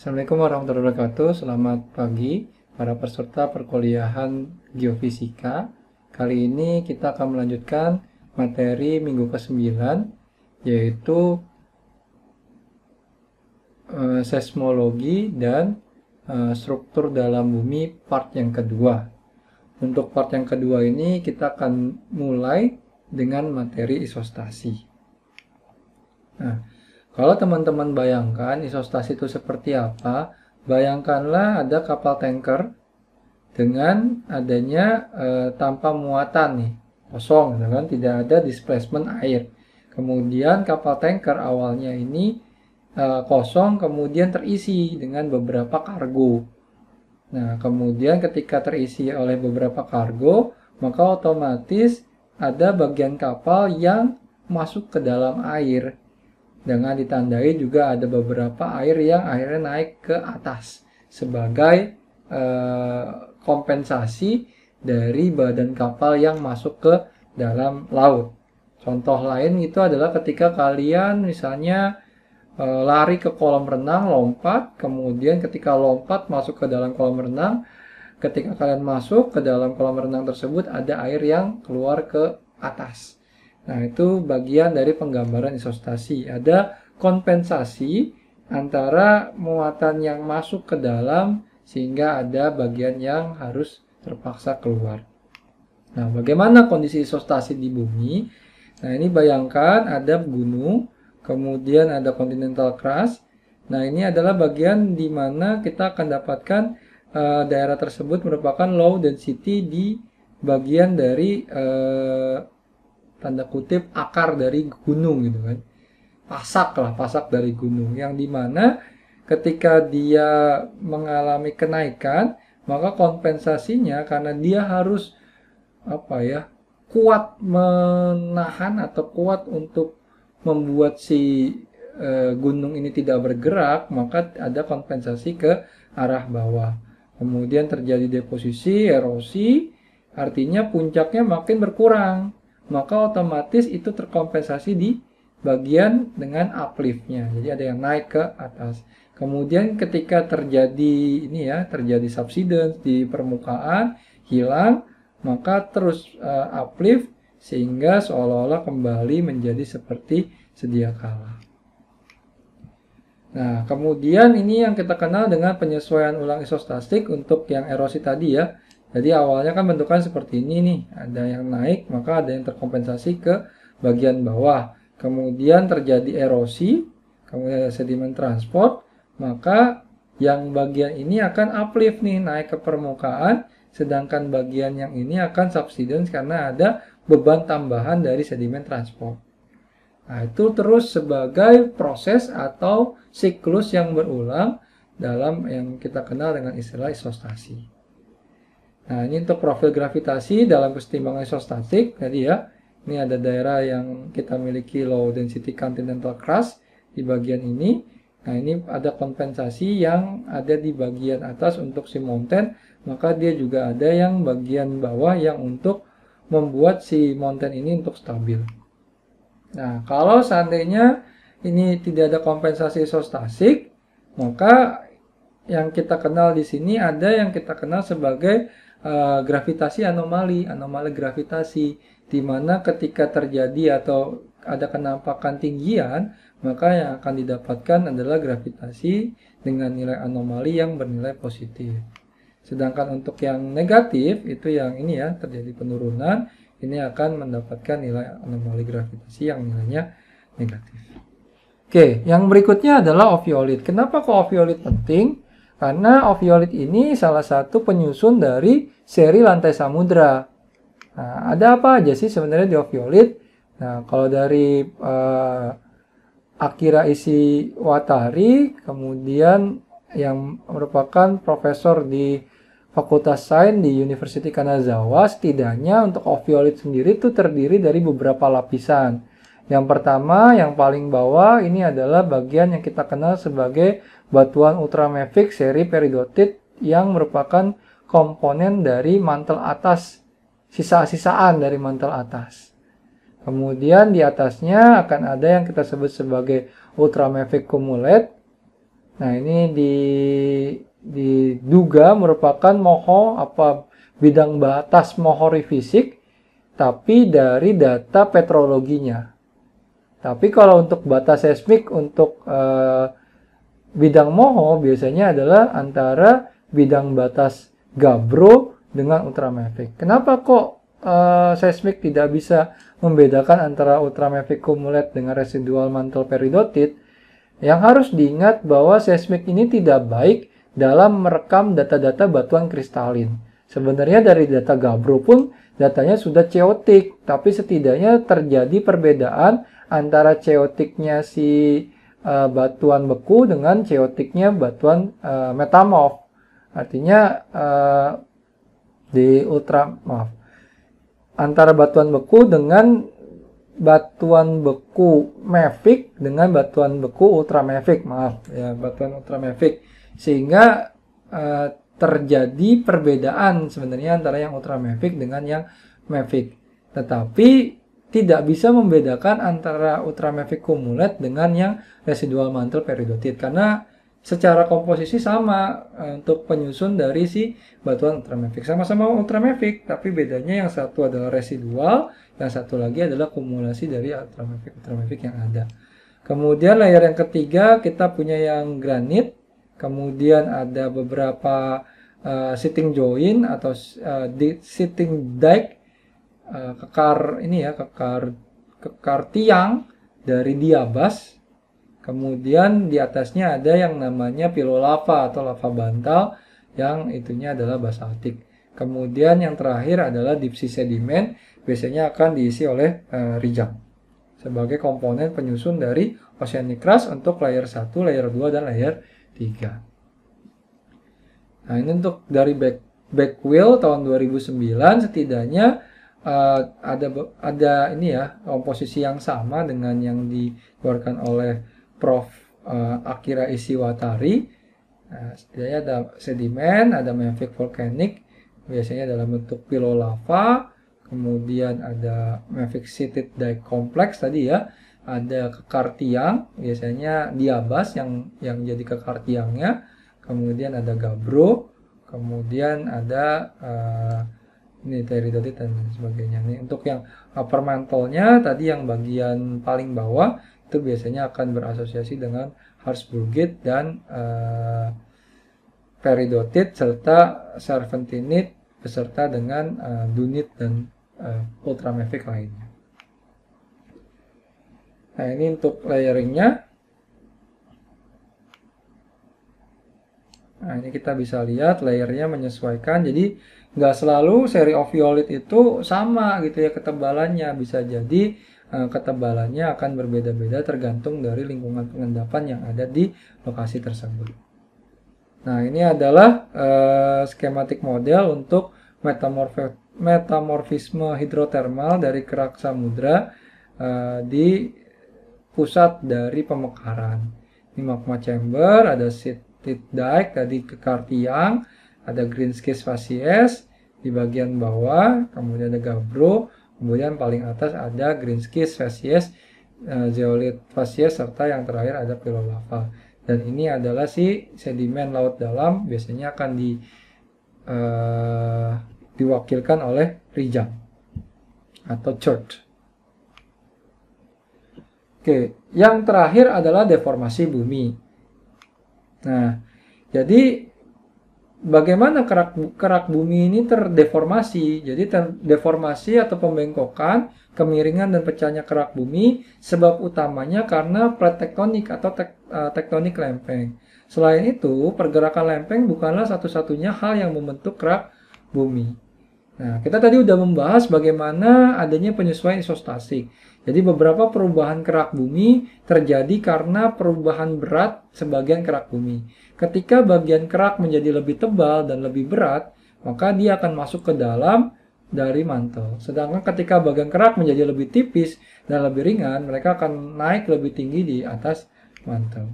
Assalamualaikum warahmatullahi wabarakatuh. Selamat pagi para peserta perkuliahan geofisika. Kali ini kita akan melanjutkan materi minggu ke-9 yaitu e, seismologi dan e, struktur dalam bumi part yang kedua. Untuk part yang kedua ini kita akan mulai dengan materi isostasi. Nah, kalau teman-teman bayangkan isostas itu seperti apa, bayangkanlah ada kapal tanker dengan adanya e, tanpa muatan nih, kosong, gitu kan? tidak ada displacement air. Kemudian kapal tanker awalnya ini e, kosong, kemudian terisi dengan beberapa kargo. Nah, kemudian ketika terisi oleh beberapa kargo, maka otomatis ada bagian kapal yang masuk ke dalam air dengan ditandai juga ada beberapa air yang akhirnya naik ke atas sebagai eh, kompensasi dari badan kapal yang masuk ke dalam laut. Contoh lain itu adalah ketika kalian misalnya eh, lari ke kolam renang, lompat, kemudian ketika lompat masuk ke dalam kolam renang, ketika kalian masuk ke dalam kolam renang tersebut ada air yang keluar ke atas. Nah, itu bagian dari penggambaran isostasi. Ada kompensasi antara muatan yang masuk ke dalam sehingga ada bagian yang harus terpaksa keluar. Nah, bagaimana kondisi isostasi di bumi? Nah, ini bayangkan ada gunung, kemudian ada continental crust. Nah, ini adalah bagian di mana kita akan dapatkan uh, daerah tersebut merupakan low density di bagian dari uh, tanda kutip akar dari gunung gitu kan pasak lah pasak dari gunung yang dimana ketika dia mengalami kenaikan maka kompensasinya karena dia harus apa ya kuat menahan atau kuat untuk membuat si e, gunung ini tidak bergerak maka ada kompensasi ke arah bawah kemudian terjadi deposisi erosi artinya puncaknya makin berkurang maka otomatis itu terkompensasi di bagian dengan upliftnya. Jadi ada yang naik ke atas. Kemudian ketika terjadi ini ya, terjadi subsidence di permukaan hilang, maka terus uh, uplift sehingga seolah-olah kembali menjadi seperti sedia kala. Nah, kemudian ini yang kita kenal dengan penyesuaian ulang isostatik untuk yang erosi tadi ya. Jadi awalnya kan bentukan seperti ini nih, ada yang naik maka ada yang terkompensasi ke bagian bawah. Kemudian terjadi erosi, kemudian ada sedimen transport, maka yang bagian ini akan uplift nih, naik ke permukaan, sedangkan bagian yang ini akan subsidence karena ada beban tambahan dari sedimen transport. Nah, itu terus sebagai proses atau siklus yang berulang dalam yang kita kenal dengan istilah isostasi. Nah, ini untuk profil gravitasi dalam pertimbangan isostatik tadi ya. Ini ada daerah yang kita miliki low density continental crust di bagian ini. Nah, ini ada kompensasi yang ada di bagian atas untuk si mountain, maka dia juga ada yang bagian bawah yang untuk membuat si mountain ini untuk stabil. Nah, kalau seandainya ini tidak ada kompensasi isostatik, maka yang kita kenal di sini ada yang kita kenal sebagai Eh, gravitasi anomali, anomali gravitasi, di mana ketika terjadi atau ada kenampakan tinggian, maka yang akan didapatkan adalah gravitasi dengan nilai anomali yang bernilai positif. Sedangkan untuk yang negatif, itu yang ini ya, terjadi penurunan, ini akan mendapatkan nilai anomali gravitasi yang nilainya negatif. Oke, yang berikutnya adalah ofiolit. Kenapa kok ofiolit penting? Karena oviolit ini salah satu penyusun dari seri lantai samudra. Nah, ada apa aja sih sebenarnya di oviolit? Nah, kalau dari uh, Akira Isi Watari, kemudian yang merupakan profesor di Fakultas Sains di University Kanazawa, setidaknya untuk oviolit sendiri itu terdiri dari beberapa lapisan. Yang pertama, yang paling bawah ini adalah bagian yang kita kenal sebagai batuan ultramafik seri peridotit yang merupakan komponen dari mantel atas, sisa-sisaan dari mantel atas. Kemudian di atasnya akan ada yang kita sebut sebagai ultramafik cumulate. Nah, ini diduga merupakan moho apa bidang batas mohori fisik tapi dari data petrologinya. Tapi kalau untuk batas seismik untuk eh, Bidang moho biasanya adalah antara bidang batas gabro dengan ultramafik. Kenapa kok uh, seismik tidak bisa membedakan antara ultramafik kumulat dengan residual mantel peridotit? Yang harus diingat bahwa seismik ini tidak baik dalam merekam data-data batuan kristalin. Sebenarnya dari data gabro pun datanya sudah ceotik, tapi setidaknya terjadi perbedaan antara ceotiknya si Eh, batuan beku dengan ceotiknya batuan uh, metamorf. Artinya uh, di ultra maaf antara batuan beku dengan batuan beku mafik dengan batuan beku ultra maaf ya batuan ultra sehingga uh, terjadi perbedaan sebenarnya antara yang ultra dengan yang mafik, tetapi tidak bisa membedakan antara ultramafic kumulat dengan yang residual mantle peridotit karena secara komposisi sama eh, untuk penyusun dari si batuan ultramafic sama-sama ultramafic tapi bedanya yang satu adalah residual yang satu lagi adalah kumulasi dari ultramafic ultramafic yang ada kemudian layer yang ketiga kita punya yang granit kemudian ada beberapa uh, sitting join atau uh, sitting dike Eh, kekar ini ya kekar kekar tiang dari diabas kemudian di atasnya ada yang namanya pilo lava atau lava bantal yang itunya adalah basaltik kemudian yang terakhir adalah dipsi sedimen biasanya akan diisi oleh uh, rijang sebagai komponen penyusun dari oceanic crust untuk layer 1, layer 2, dan layer 3. Nah ini untuk dari back, back wheel tahun 2009 setidaknya Eh, ada ada ini ya komposisi yang sama dengan yang dikeluarkan oleh Prof uh, Akira Isiwatari. Nah, setidaknya ada sedimen, ada mafic vulkanik, biasanya dalam bentuk pilo lava, kemudian ada mafic dike kompleks tadi ya, ada kekar tiang, biasanya diabas yang yang jadi kekar tiangnya, kemudian ada gabro, kemudian ada ini teridotid dan sebagainya nih untuk yang upper mantle tadi yang bagian paling bawah itu biasanya akan berasosiasi dengan Habsburgit dan uh, eh, peridotit serta serpentinit beserta dengan uh, dunit dan uh, eh, ultramafic lainnya. Nah ini untuk layeringnya Nah, ini kita bisa lihat layernya menyesuaikan. Jadi, nggak selalu seri oviolet itu sama gitu ya ketebalannya. Bisa jadi eh, ketebalannya akan berbeda-beda tergantung dari lingkungan pengendapan yang ada di lokasi tersebut. Nah, ini adalah eh, skematik model untuk metamorfisme hidrotermal dari kerak samudra eh, di pusat dari pemekaran. Ini magma chamber, ada seed Tidike tadi ke Kartiang, ada green skis facies di bagian bawah, kemudian ada gabbro, kemudian paling atas ada green skis facies, eh, zeolit facies, serta yang terakhir ada pilolava. Dan ini adalah si sedimen laut dalam, biasanya akan di uh, diwakilkan oleh rijang atau chert. Oke, yang terakhir adalah deformasi bumi. Nah, jadi bagaimana kerak kerak bumi ini terdeformasi. Jadi terdeformasi atau pembengkokan, kemiringan dan pecahnya kerak bumi sebab utamanya karena plate tektonik atau tek, uh, tektonik lempeng. Selain itu, pergerakan lempeng bukanlah satu-satunya hal yang membentuk kerak bumi. Nah, kita tadi sudah membahas bagaimana adanya penyesuaian isostasik. Jadi beberapa perubahan kerak bumi terjadi karena perubahan berat sebagian kerak bumi. Ketika bagian kerak menjadi lebih tebal dan lebih berat, maka dia akan masuk ke dalam dari mantel. Sedangkan ketika bagian kerak menjadi lebih tipis dan lebih ringan, mereka akan naik lebih tinggi di atas mantel.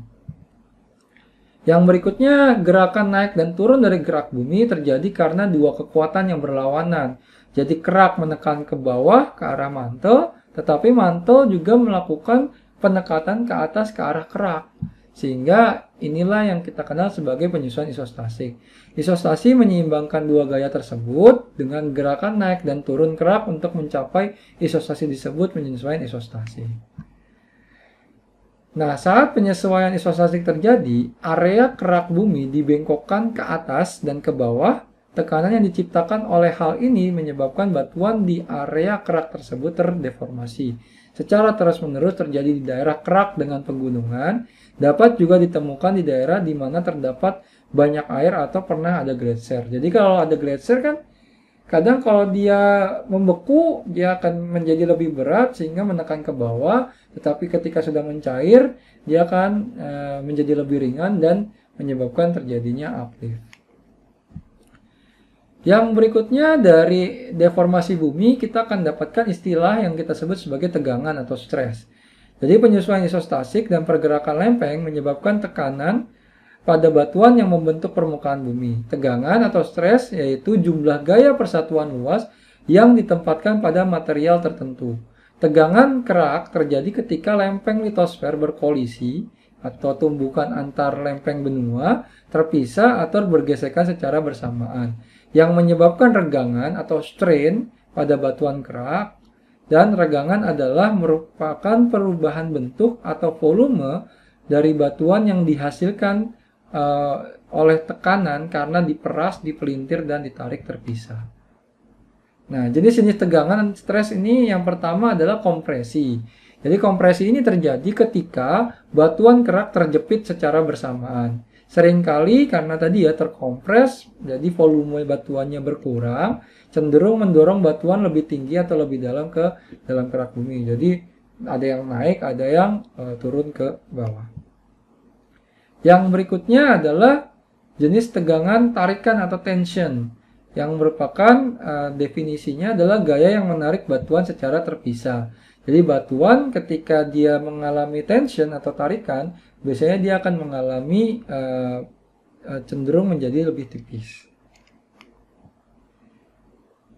Yang berikutnya, gerakan naik dan turun dari gerak bumi terjadi karena dua kekuatan yang berlawanan. Jadi kerak menekan ke bawah ke arah mantel, tetapi mantel juga melakukan penekatan ke atas ke arah kerak. Sehingga inilah yang kita kenal sebagai penyusuan isostasi. Isostasi menyeimbangkan dua gaya tersebut dengan gerakan naik dan turun kerak untuk mencapai isostasi disebut penyesuaian isostasi. Nah, saat penyesuaian isostatik terjadi, area kerak bumi dibengkokkan ke atas dan ke bawah. Tekanan yang diciptakan oleh hal ini menyebabkan batuan di area kerak tersebut terdeformasi. Secara terus-menerus terjadi di daerah kerak dengan pegunungan, dapat juga ditemukan di daerah di mana terdapat banyak air atau pernah ada gletser. Jadi kalau ada gletser kan kadang kalau dia membeku dia akan menjadi lebih berat sehingga menekan ke bawah tetapi ketika sudah mencair dia akan e, menjadi lebih ringan dan menyebabkan terjadinya uplift. Yang berikutnya dari deformasi bumi kita akan dapatkan istilah yang kita sebut sebagai tegangan atau stres. Jadi penyesuaian isostasik dan pergerakan lempeng menyebabkan tekanan pada batuan yang membentuk permukaan bumi. Tegangan atau stres yaitu jumlah gaya persatuan luas yang ditempatkan pada material tertentu. Tegangan kerak terjadi ketika lempeng litosfer berkolisi atau tumbukan antar lempeng benua terpisah atau bergesekan secara bersamaan yang menyebabkan regangan atau strain pada batuan kerak dan regangan adalah merupakan perubahan bentuk atau volume dari batuan yang dihasilkan Eh, oleh tekanan karena diperas, dipelintir, dan ditarik terpisah. Nah, jenis jenis tegangan dan stres ini yang pertama adalah kompresi. Jadi kompresi ini terjadi ketika batuan kerak terjepit secara bersamaan. Seringkali karena tadi ya terkompres, jadi volume batuannya berkurang, cenderung mendorong batuan lebih tinggi atau lebih dalam ke dalam kerak bumi. Jadi ada yang naik, ada yang uh, turun ke bawah. Yang berikutnya adalah jenis tegangan tarikan atau tension yang merupakan uh, definisinya adalah gaya yang menarik batuan secara terpisah. Jadi batuan ketika dia mengalami tension atau tarikan, biasanya dia akan mengalami uh, uh, cenderung menjadi lebih tipis.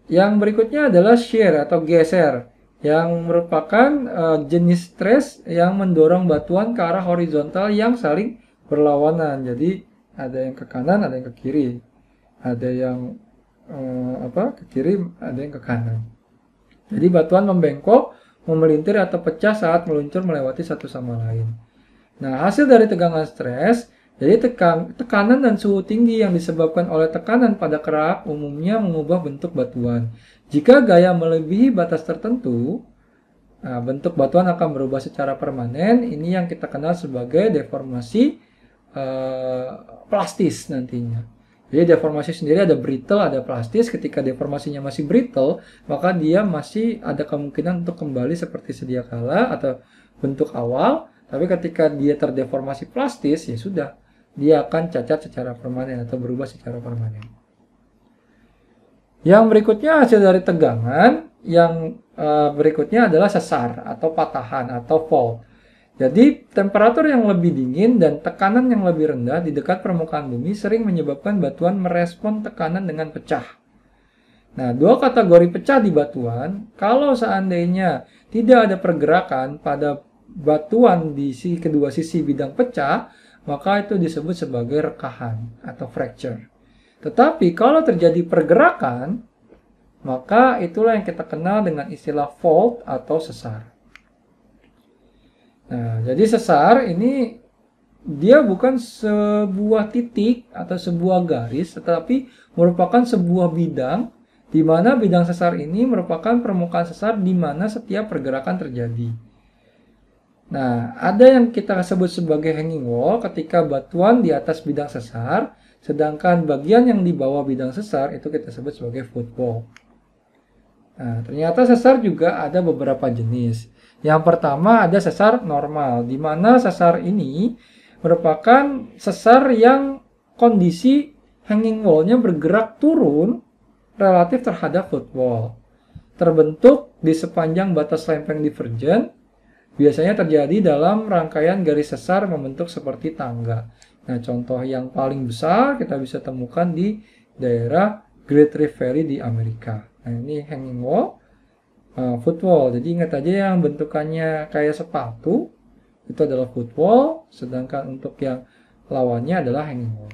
Yang berikutnya adalah shear atau geser yang merupakan uh, jenis stres yang mendorong batuan ke arah horizontal yang saling berlawanan. Jadi ada yang ke kanan, ada yang ke kiri. Ada yang eh, apa? ke kiri, ada yang ke kanan. Jadi batuan membengkok, memelintir atau pecah saat meluncur melewati satu sama lain. Nah, hasil dari tegangan stres, jadi tekan, tekanan dan suhu tinggi yang disebabkan oleh tekanan pada kerak umumnya mengubah bentuk batuan. Jika gaya melebihi batas tertentu, nah, bentuk batuan akan berubah secara permanen. Ini yang kita kenal sebagai deformasi Eh, plastis nantinya. Jadi deformasi sendiri ada brittle, ada plastis. Ketika deformasinya masih brittle, maka dia masih ada kemungkinan untuk kembali seperti sedia kala atau bentuk awal. Tapi ketika dia terdeformasi plastis, ya sudah, dia akan cacat secara permanen atau berubah secara permanen. Yang berikutnya hasil dari tegangan, yang eh, berikutnya adalah sesar atau patahan atau fault. Jadi, temperatur yang lebih dingin dan tekanan yang lebih rendah di dekat permukaan bumi sering menyebabkan batuan merespon tekanan dengan pecah. Nah, dua kategori pecah di batuan, kalau seandainya tidak ada pergerakan pada batuan di si kedua sisi bidang pecah, maka itu disebut sebagai rekahan atau fracture. Tetapi kalau terjadi pergerakan, maka itulah yang kita kenal dengan istilah fault atau sesar. Nah, jadi sesar ini dia bukan sebuah titik atau sebuah garis, tetapi merupakan sebuah bidang di mana bidang sesar ini merupakan permukaan sesar di mana setiap pergerakan terjadi. Nah, ada yang kita sebut sebagai hanging wall ketika batuan di atas bidang sesar, sedangkan bagian yang di bawah bidang sesar itu kita sebut sebagai footwall. Nah, ternyata sesar juga ada beberapa jenis. Yang pertama ada sesar normal, di mana sesar ini merupakan sesar yang kondisi hanging wall-nya bergerak turun relatif terhadap footwall, Terbentuk di sepanjang batas lempeng divergen, biasanya terjadi dalam rangkaian garis sesar membentuk seperti tangga. Nah, contoh yang paling besar kita bisa temukan di daerah Great Rift Valley di Amerika. Nah, ini hanging wall Eh, football. Jadi ingat aja yang bentukannya kayak sepatu itu adalah football, sedangkan untuk yang lawannya adalah hanging wall.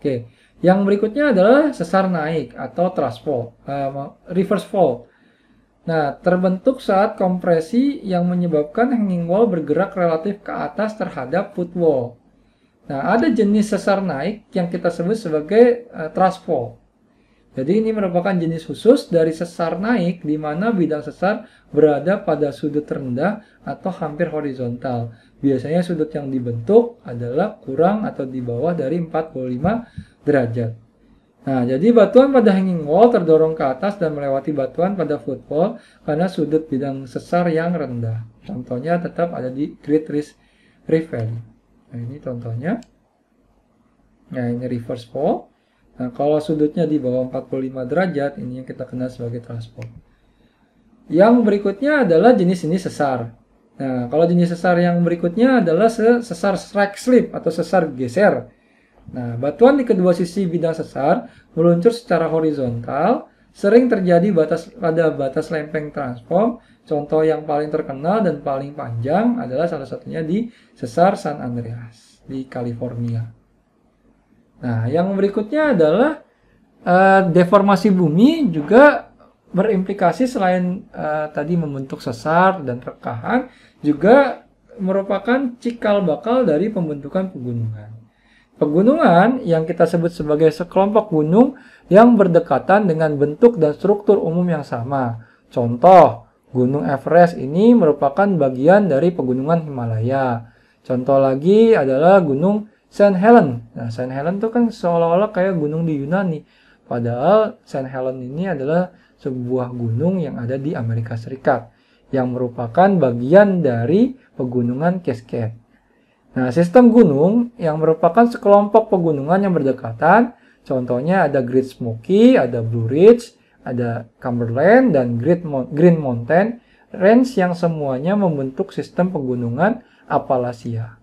Oke, yang berikutnya adalah sesar naik atau thrust fall, uh, reverse fall. Nah, terbentuk saat kompresi yang menyebabkan hanging wall bergerak relatif ke atas terhadap footwall. Nah, ada jenis sesar naik yang kita sebut sebagai uh, eh, thrust fall. Jadi ini merupakan jenis khusus dari sesar naik di mana bidang sesar berada pada sudut rendah atau hampir horizontal. Biasanya sudut yang dibentuk adalah kurang atau di bawah dari 45 derajat. Nah, jadi batuan pada hanging wall terdorong ke atas dan melewati batuan pada footwall karena sudut bidang sesar yang rendah. Contohnya tetap ada di Great Rift Valley. Nah, ini contohnya. Nah, ini reverse fall. Nah, kalau sudutnya di bawah 45 derajat, ini yang kita kenal sebagai transport. Yang berikutnya adalah jenis ini sesar. Nah, kalau jenis sesar yang berikutnya adalah sesar strike slip atau sesar geser. Nah, batuan di kedua sisi bidang sesar meluncur secara horizontal, sering terjadi batas pada batas lempeng transform. Contoh yang paling terkenal dan paling panjang adalah salah satunya di sesar San Andreas di California. Nah, yang berikutnya adalah uh, deformasi bumi juga berimplikasi selain uh, tadi membentuk sesar dan rekahan juga merupakan cikal bakal dari pembentukan pegunungan. Pegunungan yang kita sebut sebagai sekelompok gunung yang berdekatan dengan bentuk dan struktur umum yang sama. Contoh, Gunung Everest ini merupakan bagian dari pegunungan Himalaya. Contoh lagi adalah Gunung Saint Helen. Nah, Saint Helen itu kan seolah-olah kayak gunung di Yunani. Padahal Saint Helen ini adalah sebuah gunung yang ada di Amerika Serikat yang merupakan bagian dari pegunungan Cascade. Nah, sistem gunung yang merupakan sekelompok pegunungan yang berdekatan, contohnya ada Great Smoky, ada Blue Ridge, ada Cumberland, dan Great Green Mountain Range yang semuanya membentuk sistem pegunungan Appalachia.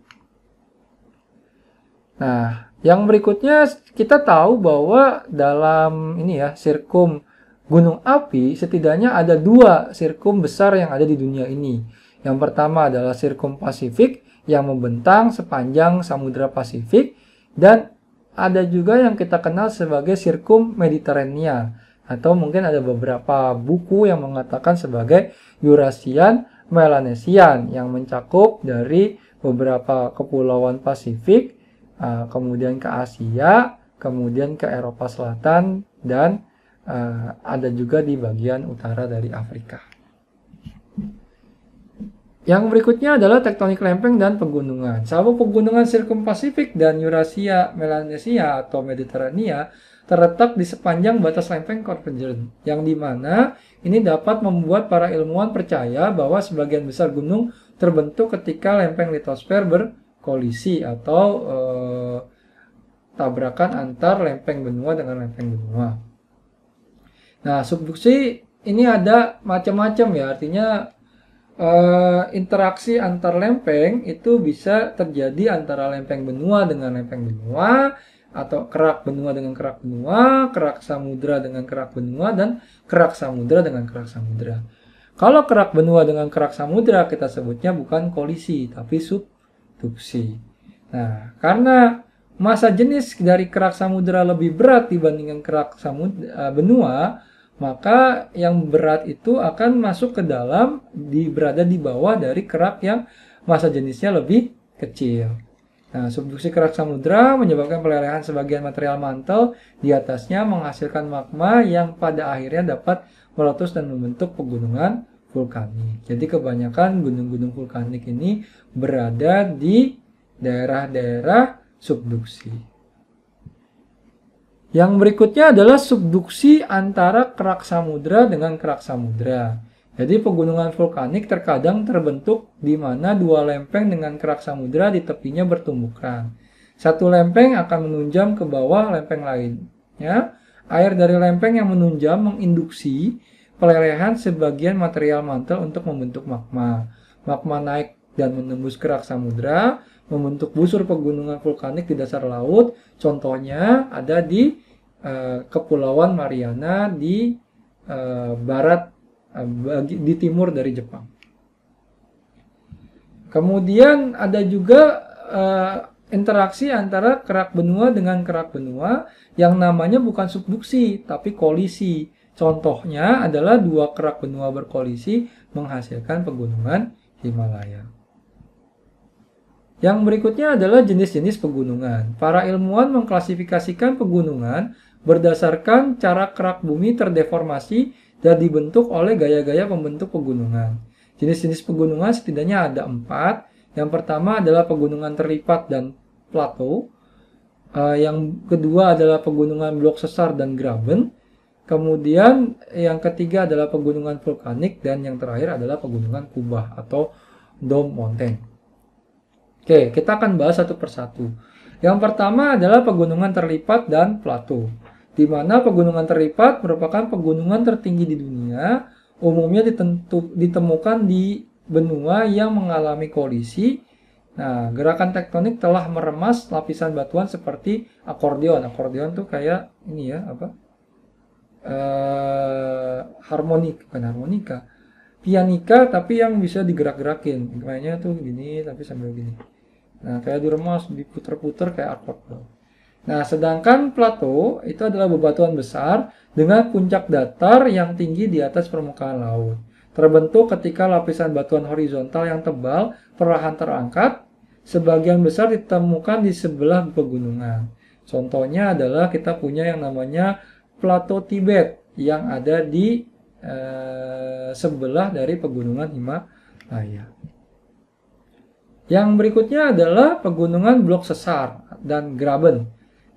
Nah, yang berikutnya kita tahu bahwa dalam ini ya sirkum gunung api setidaknya ada dua sirkum besar yang ada di dunia ini. Yang pertama adalah sirkum Pasifik yang membentang sepanjang Samudra Pasifik dan ada juga yang kita kenal sebagai sirkum Mediterania atau mungkin ada beberapa buku yang mengatakan sebagai Eurasian Melanesian yang mencakup dari beberapa kepulauan Pasifik Eh, kemudian ke Asia, kemudian ke Eropa Selatan, dan eh, ada juga di bagian utara dari Afrika. Yang berikutnya adalah tektonik lempeng dan pegunungan. Sama pegunungan sirkumpasifik dan Eurasia, Melanesia atau Mediterania terletak di sepanjang batas lempeng Convergence, yang dimana ini dapat membuat para ilmuwan percaya bahwa sebagian besar gunung terbentuk ketika lempeng litosfer berkolisi atau uh, tabrakan antar lempeng benua dengan lempeng benua. Nah, subduksi ini ada macam-macam ya, artinya eh, interaksi antar lempeng itu bisa terjadi antara lempeng benua dengan lempeng benua, atau kerak benua dengan kerak benua, kerak samudra dengan kerak benua, dan kerak samudra dengan kerak samudra. Kalau kerak benua dengan kerak samudra kita sebutnya bukan kolisi, tapi subduksi. Nah, karena massa jenis dari kerak samudera lebih berat dibandingkan kerak samudera, eh, benua, maka yang berat itu akan masuk ke dalam di berada di bawah dari kerak yang massa jenisnya lebih kecil. Nah, subduksi kerak samudera menyebabkan pelelehan sebagian material mantel di atasnya menghasilkan magma yang pada akhirnya dapat meletus dan membentuk pegunungan vulkanik. Jadi kebanyakan gunung-gunung vulkanik ini berada di daerah-daerah subduksi. Yang berikutnya adalah subduksi antara kerak samudra dengan kerak samudra. Jadi pegunungan vulkanik terkadang terbentuk di mana dua lempeng dengan kerak samudra di tepinya bertumbukan. Satu lempeng akan menunjam ke bawah lempeng lain. Ya, Air dari lempeng yang menunjam menginduksi pelelehan sebagian material mantel untuk membentuk magma. Magma naik dan menembus kerak samudra, membentuk busur pegunungan vulkanik di dasar laut. Contohnya ada di uh, Kepulauan Mariana di uh, barat uh, bagi, di timur dari Jepang. Kemudian ada juga uh, interaksi antara kerak benua dengan kerak benua yang namanya bukan subduksi tapi kolisi. Contohnya adalah dua kerak benua berkolisi menghasilkan pegunungan Himalaya. Yang berikutnya adalah jenis-jenis pegunungan. Para ilmuwan mengklasifikasikan pegunungan berdasarkan cara kerak bumi terdeformasi dan dibentuk oleh gaya-gaya pembentuk pegunungan. Jenis-jenis pegunungan setidaknya ada empat. Yang pertama adalah pegunungan terlipat dan plato. Eh, yang kedua adalah pegunungan blok sesar dan graben. Kemudian yang ketiga adalah pegunungan vulkanik dan yang terakhir adalah pegunungan kubah atau dome mountain. Oke, kita akan bahas satu persatu. Yang pertama adalah pegunungan terlipat dan plato, di mana pegunungan terlipat merupakan pegunungan tertinggi di dunia, umumnya ditentu, ditemukan di benua yang mengalami kolisi. Nah, gerakan tektonik telah meremas lapisan batuan seperti akordeon. Akordeon tuh kayak ini ya, apa? Uh, harmonik, bukan harmonika pianika tapi yang bisa digerak-gerakin mainnya tuh gini tapi sambil gini Nah, kayak diremos, diputer-puter kayak aquaplane. Nah, sedangkan plato itu adalah bebatuan besar dengan puncak datar yang tinggi di atas permukaan laut. Terbentuk ketika lapisan batuan horizontal yang tebal perlahan terangkat, sebagian besar ditemukan di sebelah pegunungan. Contohnya adalah kita punya yang namanya plato Tibet yang ada di eh, sebelah dari pegunungan Himalaya. Yang berikutnya adalah pegunungan blok sesar dan graben,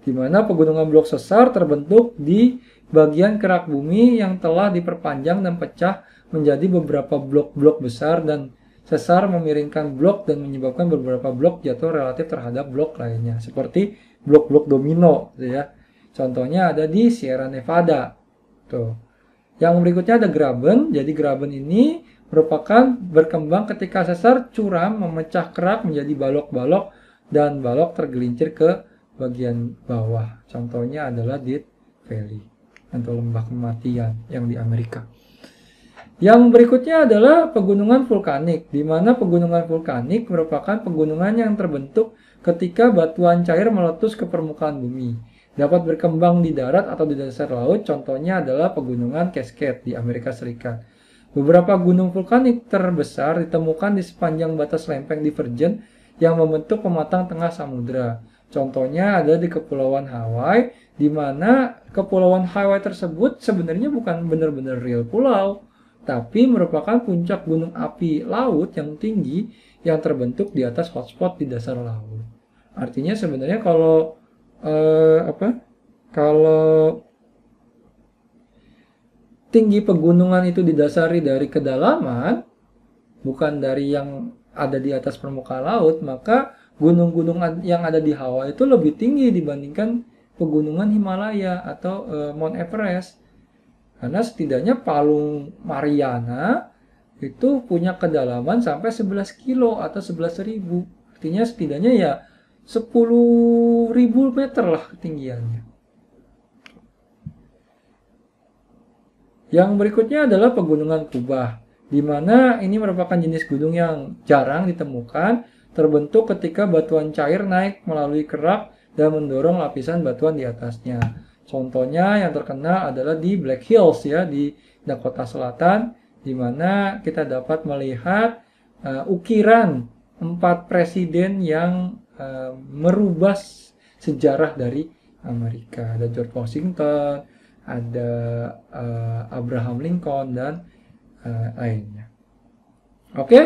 di mana pegunungan blok sesar terbentuk di bagian kerak bumi yang telah diperpanjang dan pecah menjadi beberapa blok-blok besar dan sesar memiringkan blok dan menyebabkan beberapa blok jatuh relatif terhadap blok lainnya, seperti blok-blok domino, gitu ya. Contohnya ada di Sierra Nevada, tuh. Yang berikutnya ada graben, jadi graben ini merupakan berkembang ketika sesar curam memecah kerak menjadi balok-balok dan balok tergelincir ke bagian bawah. Contohnya adalah Dead Valley atau lembah kematian yang di Amerika. Yang berikutnya adalah pegunungan vulkanik, di mana pegunungan vulkanik merupakan pegunungan yang terbentuk ketika batuan cair meletus ke permukaan bumi. Dapat berkembang di darat atau di dasar laut, contohnya adalah pegunungan Cascade di Amerika Serikat. Beberapa gunung vulkanik terbesar ditemukan di sepanjang batas lempeng divergen yang membentuk pematang tengah samudera. Contohnya ada di Kepulauan Hawaii, di mana Kepulauan Hawaii tersebut sebenarnya bukan benar-benar real pulau, tapi merupakan puncak gunung api laut yang tinggi yang terbentuk di atas hotspot di dasar laut. Artinya sebenarnya kalau eh, apa? Kalau tinggi pegunungan itu didasari dari kedalaman, bukan dari yang ada di atas permukaan laut, maka gunung-gunung yang ada di hawa itu lebih tinggi dibandingkan pegunungan Himalaya atau e, Mount Everest. Karena setidaknya Palung Mariana itu punya kedalaman sampai 11 kilo atau 11 ribu. Artinya setidaknya ya 10 ribu meter lah ketinggiannya. Yang berikutnya adalah pegunungan Kubah, di mana ini merupakan jenis gunung yang jarang ditemukan, terbentuk ketika batuan cair naik melalui kerak dan mendorong lapisan batuan di atasnya. Contohnya yang terkenal adalah di Black Hills ya di Dakota Selatan, di mana kita dapat melihat uh, ukiran empat presiden yang uh, merubah sejarah dari Amerika. Ada George Washington, ada uh, Abraham Lincoln dan uh, lainnya. Oke, okay?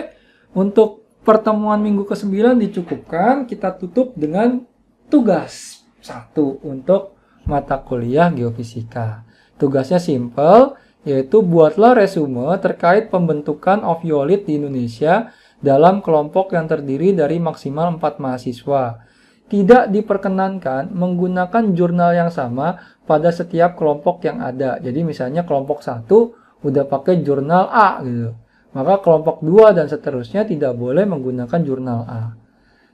untuk pertemuan minggu ke-9 dicukupkan, kita tutup dengan tugas satu untuk mata kuliah geofisika. Tugasnya simple, yaitu buatlah resume terkait pembentukan ofiolit di Indonesia dalam kelompok yang terdiri dari maksimal 4 mahasiswa tidak diperkenankan menggunakan jurnal yang sama pada setiap kelompok yang ada. Jadi misalnya kelompok satu udah pakai jurnal A gitu. Maka kelompok 2 dan seterusnya tidak boleh menggunakan jurnal A.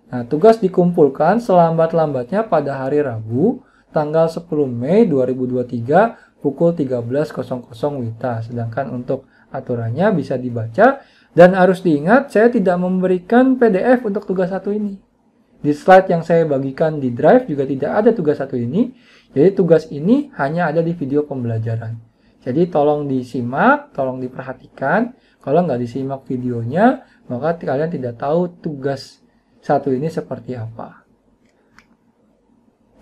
Nah, tugas dikumpulkan selambat-lambatnya pada hari Rabu tanggal 10 Mei 2023 pukul 13.00 WITA. Sedangkan untuk aturannya bisa dibaca dan harus diingat saya tidak memberikan PDF untuk tugas satu ini. Di slide yang saya bagikan di drive juga tidak ada tugas satu ini. Jadi tugas ini hanya ada di video pembelajaran. Jadi tolong disimak, tolong diperhatikan. Kalau nggak disimak videonya, maka kalian tidak tahu tugas satu ini seperti apa.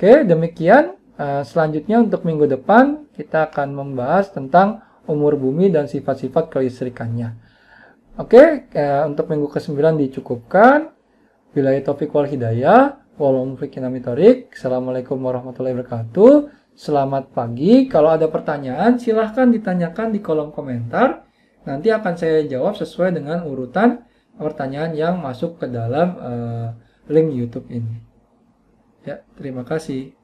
Oke, demikian. Eh, selanjutnya untuk minggu depan kita akan membahas tentang umur bumi dan sifat-sifat kelistrikannya. Oke, eh, untuk minggu ke-9 dicukupkan. Bila topik wal hidayah. Wallahualam. Assalamualaikum warahmatullahi wabarakatuh. Selamat pagi. Kalau ada pertanyaan, silahkan ditanyakan di kolom komentar. Nanti akan saya jawab sesuai dengan urutan pertanyaan yang masuk ke dalam uh, link YouTube ini. Ya, terima kasih.